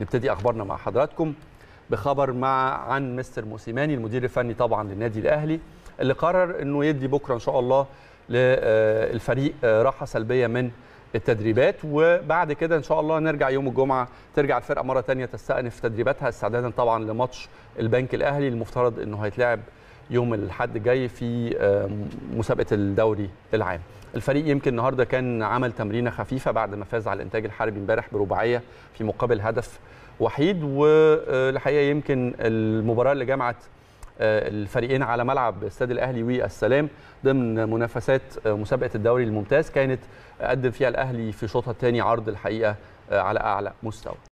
نبتدي اخبارنا مع حضراتكم بخبر مع عن مستر موسيماني المدير الفني طبعا للنادي الاهلي اللي قرر انه يدي بكره ان شاء الله للفريق آه، راحه سلبيه من التدريبات وبعد كده ان شاء الله نرجع يوم الجمعه ترجع الفرقه مره ثانيه تستأنف تدريباتها استعدادا طبعا لماتش البنك الاهلي المفترض انه هيتلعب يوم الاحد جاي في مسابقه الدوري العام الفريق يمكن النهارده كان عمل تمرينه خفيفه بعد ما فاز على الانتاج الحربي امبارح برباعيه في مقابل هدف وحيد والحقيقه آه، يمكن المباراه اللي جمعت آه، الفريقين على ملعب استاد الاهلي والسلام ضمن منافسات آه، مسابقه الدوري الممتاز كانت قدم فيها الاهلي في شوطها الثاني عرض الحقيقه على اعلى مستوى